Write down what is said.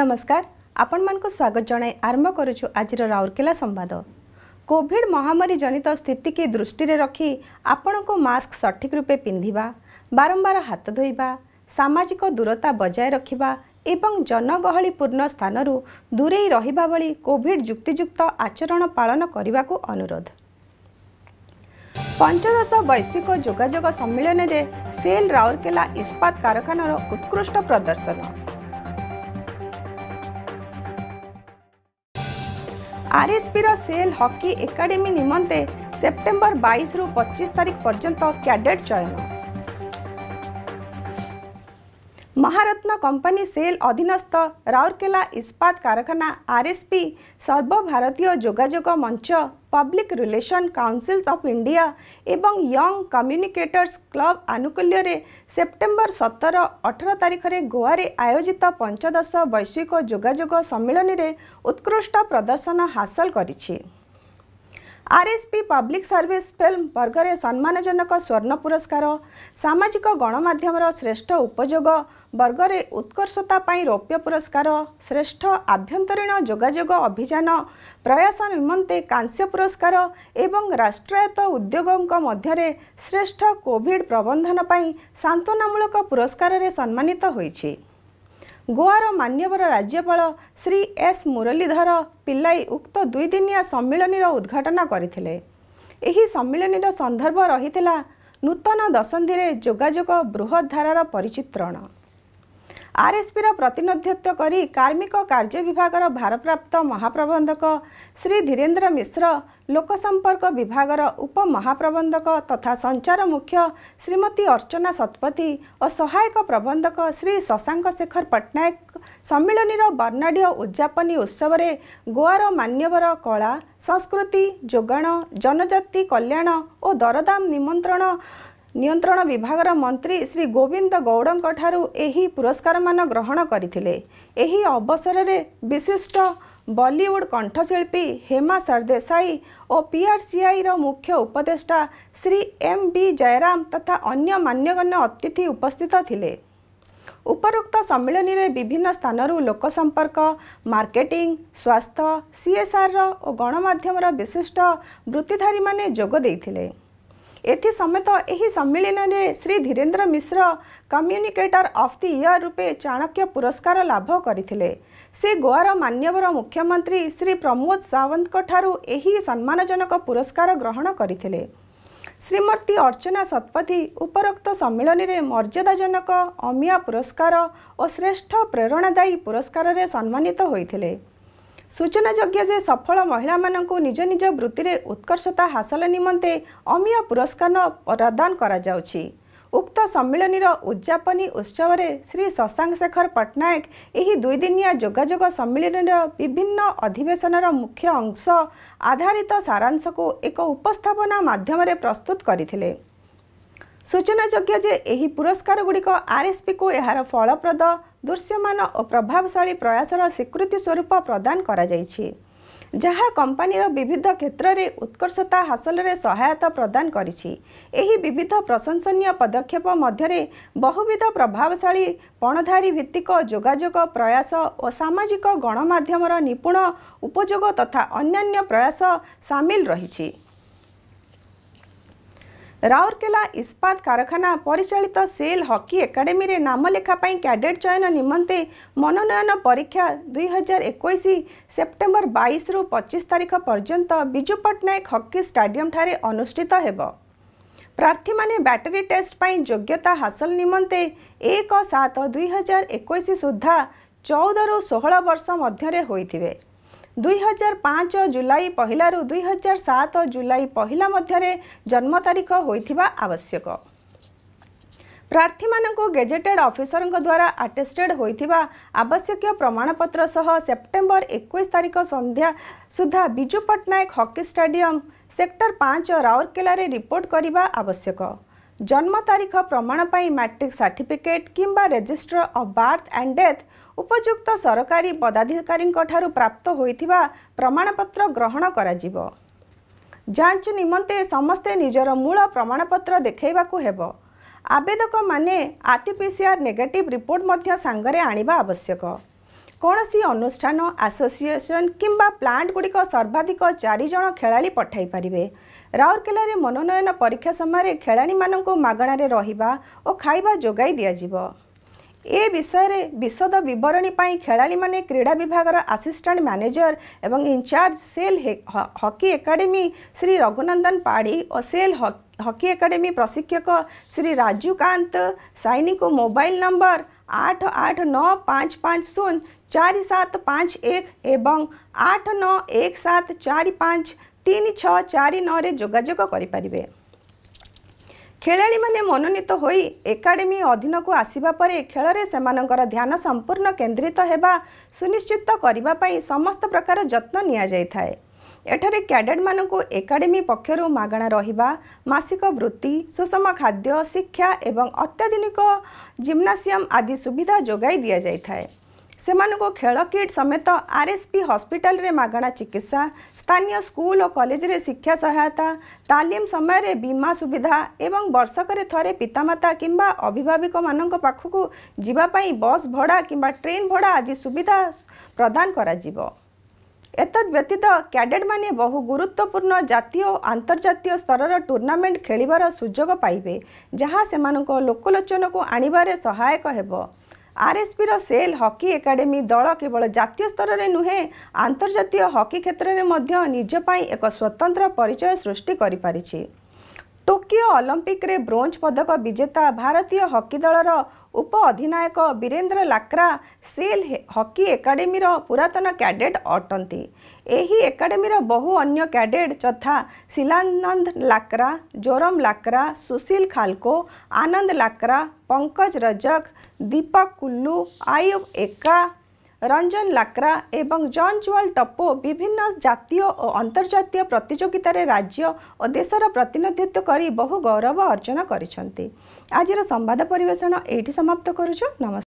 ନମସ୍କାର ଆପଣମାନଙ୍କୁ ସ୍ୱାଗତ ଜଣାଇ ଆରମ୍ଭ କରୁଛୁ ଆଜିର ରାଉରକେଲା ସମ୍ବାଦ କୋଭିଡ୍ ମହାମାରୀ ଜନିତ ସ୍ଥିତିକୁ ଦୃଷ୍ଟିରେ ରଖି ଆପଣଙ୍କୁ ମାସ୍କ ସଠିକ୍ ରୂପେ ପିନ୍ଧିବା ବାରମ୍ବାର ହାତ ଧୋଇବା ସାମାଜିକ ଦୂରତା ବଜାୟ ରଖିବା ଏବଂ ଜନଗହଳିପୂର୍ଣ୍ଣ ସ୍ଥାନରୁ ଦୂରେଇ ରହିବା ଭଳି କୋଭିଡ୍ ଯୁକ୍ତିଯୁକ୍ତ ଆଚରଣ ପାଳନ କରିବାକୁ ଅନୁରୋଧ ପଞ୍ଚଦଶ ବୈଶ୍ୱିକ ଯୋଗାଯୋଗ ସମ୍ମିଳନୀରେ ସେଲ୍ ରାଉରକେଲା ଇସ୍ପାତ କାରଖାନାର ଉତ୍କୃଷ୍ଟ ପ୍ରଦର୍ଶନ আরএসপির সেল হকি একাডেমি নিমন্তে সেপ্টেম্বর বাইশ রু পঁচিশ তারিখ পর্যন্ত ক্যাডেট চয়ন ମହାରତ୍ନ କମ୍ପାନୀ ସେଲ୍ ଅଧୀନସ୍ଥ ରାଉରକେଲା ଇସ୍ପାତ କାରଖାନା ଆର୍ଏସ୍ପି ସର୍ବଭାରତୀୟ ଯୋଗାଯୋଗ ମଞ୍ଚ public relation council of India ଏବଂ ୟଙ୍ଗ୍ କମ୍ୟୁନିକେଟର୍ସ କ୍ଲବ୍ ଆନୁକୂଲ୍ୟରେ ସେପ୍ଟେମ୍ବର ସତର ଅଠର ତାରିଖରେ ଗୋଆରେ ଆୟୋଜିତ ପଞ୍ଚଦଶ ବୈଷୟିକ ଯୋଗାଯୋଗ ସମ୍ମିଳନୀରେ ଉତ୍କୃଷ୍ଟ ପ୍ରଦର୍ଶନ ହାସଲ କରିଛି ଆର୍ଏସ୍ପି ପବ୍ଲିକ୍ ସର୍ଭିସ୍ ଫିଲ୍ମ ବର୍ଗରେ ସମ୍ମାନଜନକ ସ୍ୱର୍ଣ୍ଣ ପୁରସ୍କାର ସାମାଜିକ ଗଣମାଧ୍ୟମର ଶ୍ରେଷ୍ଠ ଉପଯୋଗ ବର୍ଗରେ ଉତ୍କର୍ଷତା ପାଇଁ ରୌପ୍ୟ ପୁରସ୍କାର ଶ୍ରେଷ୍ଠ ଆଭ୍ୟନ୍ତରୀଣ ଯୋଗାଯୋଗ ଅଭିଯାନ ପ୍ରୟାସ ନିମନ୍ତେ କାଂସ୍ୟ ପୁରସ୍କାର ଏବଂ ରାଷ୍ଟ୍ରାୟତ୍ତ ଉଦ୍ୟୋଗଙ୍କ ମଧ୍ୟରେ ଶ୍ରେଷ୍ଠ କୋଭିଡ୍ ପ୍ରବନ୍ଧନ ପାଇଁ ସାନ୍ତ୍ୱନାମୂଳକ ପୁରସ୍କାରରେ ସମ୍ମାନିତ ହୋଇଛି ଗୋଆର ମାନ୍ୟବର ରାଜ୍ୟପାଳ ଶ୍ରୀ ଏସ୍ ମୁରଲୀଧର ପିଲାଇ ଉକ୍ତ ଦୁଇଦିନିଆ ସମ୍ମିଳନୀର ଉଦ୍ଘାଟନ କରିଥିଲେ ଏହି ସମ୍ମିଳନୀର ସନ୍ଦର୍ଭ ରହିଥିଲା ନୂତନ ଦଶନ୍ଧିରେ ଯୋଗାଯୋଗ ବୃହତ୍ ଧାରାର ପରିଚିତ୍ରଣ ଆର୍ଏସ୍ପିର ପ୍ରତିନିଧିତ୍ୱ କରି କାର୍ମିକ କାର୍ଯ୍ୟ ବିଭାଗର ଭାରପ୍ରାପ୍ତ ମହାପ୍ରବନ୍ଧକ ଶ୍ରୀ ଧୀରେନ୍ଦ୍ର ମିଶ୍ର ଲୋକସମ୍ପର୍କ ବିଭାଗର ଉପମହାପ୍ରବନ୍ଧକ ତଥା ସଞ୍ଚାର ମୁଖ୍ୟ ଶ୍ରୀମତୀ ଅର୍ଚ୍ଚନା ଶତପଥୀ ଓ ସହାୟକ ପ୍ରବନ୍ଧକ ଶ୍ରୀ ଶଶାଙ୍କ ଶେଖର ପଟ୍ଟନାୟକ ସମ୍ମିଳନୀର ବର୍ଣ୍ଣାଢ଼୍ୟ ଉଦ୍ଯାପନୀ ଉତ୍ସବରେ ଗୋଆର ମାନ୍ୟବର କଳା ସଂସ୍କୃତି ଯୋଗାଣ ଜନଜାତି କଲ୍ୟାଣ ଓ ଦରଦାମ ନିମନ୍ତ୍ରଣ ନିୟନ୍ତ୍ରଣ ବିଭାଗର ମନ୍ତ୍ରୀ ଶ୍ରୀ ଗୋବିନ୍ଦ ଗୌଡ଼ଙ୍କଠାରୁ ଏହି ପୁରସ୍କାରମାନ ଗ୍ରହଣ କରିଥିଲେ ଏହି ଅବସରରେ ବିଶିଷ୍ଟ ବଲିଉଡ଼ କଣ୍ଠଶିଳ୍ପୀ ହେମା ସରଦେଶାଇ ଓ ପିଆର୍ସିଆଇର ମୁଖ୍ୟ ଉପଦେଷ୍ଟା ଶ୍ରୀ ଏମ୍ ବି ଜୟରାମ ତଥା ଅନ୍ୟ ମାନ୍ୟଗଣ୍ୟ ଅତିଥି ଉପସ୍ଥିତ ଥିଲେ ଉପରୋକ୍ତ ସମ୍ମିଳନୀରେ ବିଭିନ୍ନ ସ୍ଥାନରୁ ଲୋକସମ୍ପର୍କ ମାର୍କେଟିଂ ସ୍ୱାସ୍ଥ୍ୟ ସିଏସ୍ଆର୍ର ଓ ଗଣମାଧ୍ୟମର ବିଶିଷ୍ଟ ବୃତ୍ତିଧାରୀମାନେ ଯୋଗ ଦେଇଥିଲେ ଏଥିସମେତ ଏହି ସମ୍ମିଳନୀରେ Shri Dhirendra Mishra communicator of the year ରୂପେ ଚାଣକ୍ୟ ପୁରସ୍କାର ଲାଭ କରିଥିଲେ ସେ ଗୋଆର ମାନ୍ୟବର ମୁଖ୍ୟମନ୍ତ୍ରୀ ଶ୍ରୀ ପ୍ରମୋଦ ସାୱନ୍ତଙ୍କଠାରୁ ଏହି ସମ୍ମାନଜନକ ପୁରସ୍କାର ଗ୍ରହଣ କରିଥିଲେ ଶ୍ରୀମତୀ ଅର୍ଚ୍ଚନା ଶତପଥୀ ଉପରୋକ୍ତ ସମ୍ମିଳନୀରେ ମର୍ଯ୍ୟାଦାଜନକ ଅମିୟା ପୁରସ୍କାର ଓ ଶ୍ରେଷ୍ଠ ପ୍ରେରଣାଦାୟୀ ପୁରସ୍କାରରେ ସମ୍ମାନିତ ହୋଇଥିଲେ ସୂଚନାଯୋଗ୍ୟ ଯେ ସଫଳ ମହିଳାମାନଙ୍କୁ ନିଜ ନିଜ ବୃତ୍ତିରେ ଉତ୍କର୍ଷତା ହାସଲ ନିମନ୍ତେ ଅମୀୟ ପୁରସ୍କାର ପ୍ରଦାନ କରାଯାଉଛି ଉକ୍ତ ସମ୍ମିଳନୀର ଉଦ୍ଯାପନୀ ଉତ୍ସବରେ ଶ୍ରୀ ଶଶାଙ୍କ ଶେଖର ପଟ୍ଟନାୟକ ଏହି ଦୁଇଦିନିଆ ଯୋଗାଯୋଗ ସମ୍ମିଳନୀର ବିଭିନ୍ନ ଅଧିବେଶନର ମୁଖ୍ୟ ଅଂଶ ଆଧାରିତ ସାରାଂଶକୁ ଏକ ଉପସ୍ଥାପନା ମାଧ୍ୟମରେ ପ୍ରସ୍ତୁତ କରିଥିଲେ ସୂଚନାଯୋଗ୍ୟ ଯେ ଏହି ପୁରସ୍କାରଗୁଡ଼ିକ ଆର୍ଏସ୍ପିକୁ ଏହାର ଫଳପ୍ରଦ ଦୃଶ୍ୟମାନ ଓ ପ୍ରଭାବଶାଳୀ ପ୍ରୟାସର ସ୍ୱୀକୃତି ସ୍ୱରୂପ ପ୍ରଦାନ କରାଯାଇଛି ଯାହା କମ୍ପାନୀର ବିବିଧ କ୍ଷେତ୍ରରେ ଉତ୍କର୍ଷତା ହାସଲରେ ସହାୟତା ପ୍ରଦାନ କରିଛି ଏହି ବିବିଧ ପ୍ରଶଂସନୀୟ ପଦକ୍ଷେପ ମଧ୍ୟରେ ବହୁବିଧ ପ୍ରଭାବଶାଳୀ ପଣଧାରୀ ଭିତ୍ତିକ ଯୋଗାଯୋଗ ପ୍ରୟାସ ଓ ସାମାଜିକ ଗଣମାଧ୍ୟମର ନିପୁଣ ଉପଯୋଗ ତଥା ଅନ୍ୟାନ୍ୟ ପ୍ରୟାସ ସାମିଲ ରହିଛି ରାଉରକେଲା ଇସ୍ପାତ କାରଖାନା ପରିଚାଳିତ ସେଲ୍ ହକି ଏକାଡେମୀରେ ନାମଲେଖା ପାଇଁ କ୍ୟାଡେଟ୍ ଚୟନ ନିମନ୍ତେ ମନୋନୟନ ପରୀକ୍ଷା ଦୁଇହଜାର ଏକୋଇଶ ସେପ୍ଟେମ୍ବର ବାଇଶରୁ ପଚିଶ ତାରିଖ ପର୍ଯ୍ୟନ୍ତ ବିଜୁ ପଟ୍ଟନାୟକ ହକି ଷ୍ଟାଡିୟମଠାରେ ଅନୁଷ୍ଠିତ ହେବ ପ୍ରାର୍ଥୀମାନେ ବ୍ୟାଟେରୀ ଟେଷ୍ଟ ପାଇଁ ଯୋଗ୍ୟତା ହାସଲ ନିମନ୍ତେ ଏକ ସାତ ଦୁଇହଜାର ଏକୋଇଶ ସୁଦ୍ଧା ଚଉଦରୁ ଷୋହଳ ବର୍ଷ ମଧ୍ୟରେ ହୋଇଥିବେ ଦୁଇହଜାର ପାଞ୍ଚ ଜୁଲାଇ ପହିଲାରୁ ଦୁଇହଜାର ସାତ ଜୁଲାଇ ପହିଲା ମଧ୍ୟରେ ଜନ୍ମ ତାରିଖ ହୋଇଥିବା ଆବଶ୍ୟକ ପ୍ରାର୍ଥୀମାନଙ୍କୁ ଗେଜେଟେଡ୍ ଅଫିସରଙ୍କ ଦ୍ୱାରା ଆଟେଷ୍ଟେଡ୍ ହୋଇଥିବା ଆବଶ୍ୟକୀୟ ପ୍ରମାଣପତ୍ର ସହ ସେପ୍ଟେମ୍ବର ଏକୋଇଶ ତାରିଖ ସନ୍ଧ୍ୟା ସୁଦ୍ଧା Biju Patnaik hockey stadium sector ପାଞ୍ଚ ରାଉରକେଲାରେ ରିପୋର୍ଟ କରିବା ଆବଶ୍ୟକ ଜନ୍ମ ତାରିଖ ପ୍ରମାଣ ପାଇଁ ମାଟ୍ରିକ୍ ସାର୍ଟିଫିକେଟ୍ କିମ୍ବା register of birth and death ଉପଯୁକ୍ତ ସରକାରୀ ପଦାଧିକାରୀଙ୍କଠାରୁ ପ୍ରାପ୍ତ ହୋଇଥିବା ପ୍ରମାଣପତ୍ର ଗ୍ରହଣ କରାଯିବ ଯାଞ୍ଚ ନିମନ୍ତେ ସମସ୍ତେ ନିଜର ମୂଳ ପ୍ରମାଣପତ୍ର ଦେଖାଇବାକୁ ହେବ ଆବେଦକମାନେ R T P CR negative report ମଧ୍ୟ ସାଙ୍ଗରେ ଆଣିବା ଆବଶ୍ୟକ କୌଣସି ଅନୁଷ୍ଠାନ ଆସୋସିଏସନ୍ କିମ୍ବା ପ୍ଲାଣ୍ଟ ଗୁଡ଼ିକ ସର୍ବାଧିକ ଚାରିଜଣ ଖେଳାଳି ପଠାଇ ପାରିବେ ରାଉରକେଲାରେ ମନୋନୟନ ପରୀକ୍ଷା ସମୟରେ ଖେଳାଳିମାନଙ୍କୁ ମାଗଣାରେ ରହିବା ଓ ଖାଇବା ଯୋଗାଇ ଦିଆଯିବ ए विषय विशद बरणी खेला क्रीड़ा विभाग आसीस्टांट मैनेजर एवं incharge SAIL hockey academy Shri Raghunandan Padhi और सेल हॉकी एकेडमी प्रशिक्षक श्री राजू कांत सैनी को मोबाइल नंबर आठ आठ नौ पाँच पाँच शून्य चार सात पाँच एक आठ नौ एक सात चार पाँच तीन छः चार नौ जोजोग करें ଖେଳାଳିମାନେ ମନୋନୀତ ହୋଇ ଏକାଡେମୀ ଅଧୀନକୁ ଆସିବା ପରେ ଖେଳରେ ସେମାନଙ୍କର ଧ୍ୟାନ ସମ୍ପୂର୍ଣ୍ଣ କେନ୍ଦ୍ରିତ ହେବା ସୁନିଶ୍ଚିତ କରିବା ପାଇଁ ସମସ୍ତ ପ୍ରକାର ଯତ୍ନ ନିଆଯାଇଥାଏ ଏଠାରେ କ୍ୟାଡେଟ୍ମାନଙ୍କୁ ଏକାଡେମୀ ପକ୍ଷରୁ ମାଗଣା ରହିବା ମାସିକ ବୃତ୍ତି ସୁଷମ ଖାଦ୍ୟ ଶିକ୍ଷା ଏବଂ ଅତ୍ୟାଧୁନିକ ଜିମ୍ନାସିୟମ୍ ଆଦି ସୁବିଧା ଯୋଗାଇ ଦିଆଯାଇଥାଏ ସେମାନଙ୍କୁ ଖେଳ କିଟ୍ ସମେତ ଆର୍ ଏସ୍ ପି ହସ୍ପିଟାଲରେ ମାଗଣା ଚିକିତ୍ସା ସ୍ଥାନୀୟ ସ୍କୁଲ ଓ କଲେଜରେ ଶିକ୍ଷା ସହାୟତା ତାଲିମ ସମୟରେ ବୀମା ସୁବିଧା ଏବଂ ବର୍ଷକରେ ଥରେ ପିତାମାତା କିମ୍ବା ଅଭିଭାବକମାନଙ୍କ ପାଖକୁ ଯିବା ପାଇଁ ବସ୍ ଭଡ଼ା କିମ୍ବା ଟ୍ରେନ୍ ଭଡ଼ା ଆଦି ସୁବିଧା ପ୍ରଦାନ କରାଯିବ ଏତଦ୍ ବ୍ୟତୀତ କ୍ୟାଡେଟ୍ମାନେ ବହୁ ଗୁରୁତ୍ୱପୂର୍ଣ୍ଣ ଜାତୀୟ ଓ ଆନ୍ତର୍ଜାତୀୟ ସ୍ତରର ଟୁର୍ଣ୍ଣାମେଣ୍ଟ ଖେଳିବାର ସୁଯୋଗ ପାଇବେ ଯାହା ସେମାନଙ୍କ ଲୋକଲୋଚନକୁ ଆଣିବାରେ ସହାୟକ ହେବ ଆର୍ଏସ୍ପିର ସେଲ୍ ହକି ଏକାଡେମୀ ଦଳ କେବଳ ଜାତୀୟ ସ୍ତରରେ ନୁହେଁ ଆନ୍ତର୍ଜାତୀୟ ହକି କ୍ଷେତ୍ରରେ ମଧ୍ୟ ନିଜ ପାଇଁ ଏକ ସ୍ୱତନ୍ତ୍ର ପରିଚୟ ସୃଷ୍ଟି କରିପାରିଛି ଟୋକିଓ ଅଲମ୍ପିକରେ ବ୍ରୋଞ୍ଜ ପଦକ ବିଜେତା ଭାରତୀୟ ହକି ଦଳର उप अधिनायक Lakra Lakra SAIL hockey academy पुरातन पुरन क्याडेट अटेन्य एकाडेमी र बहु अन्य क्याडेट जथा शिलानंद लाक्रा जोरम लाक्रा सुशील खालको, आनंद लाकरा, पंकज रजक दीपक कुल्लु आयुब एका ରଞ୍ଜନ ଲାକ୍ରା ଏବଂ ଜନ୍ ଜୁଆଲ୍ ଟପୋ ବିଭିନ୍ନ ଜାତୀୟ ଓ ଅନ୍ତର୍ଜାତୀୟ ପ୍ରତିଯୋଗିତାରେ ରାଜ୍ୟ ଓ ଦେଶର ପ୍ରତିନିଧିତ୍ୱ କରି ବହୁ ଗୌରବ ଅର୍ଜନ କରିଛନ୍ତି ଆଜିର ସମ୍ବାଦ ପରିବେଷଣ ଏଇଠି ସମାପ୍ତ କରୁଛୁ ନମସ୍କାର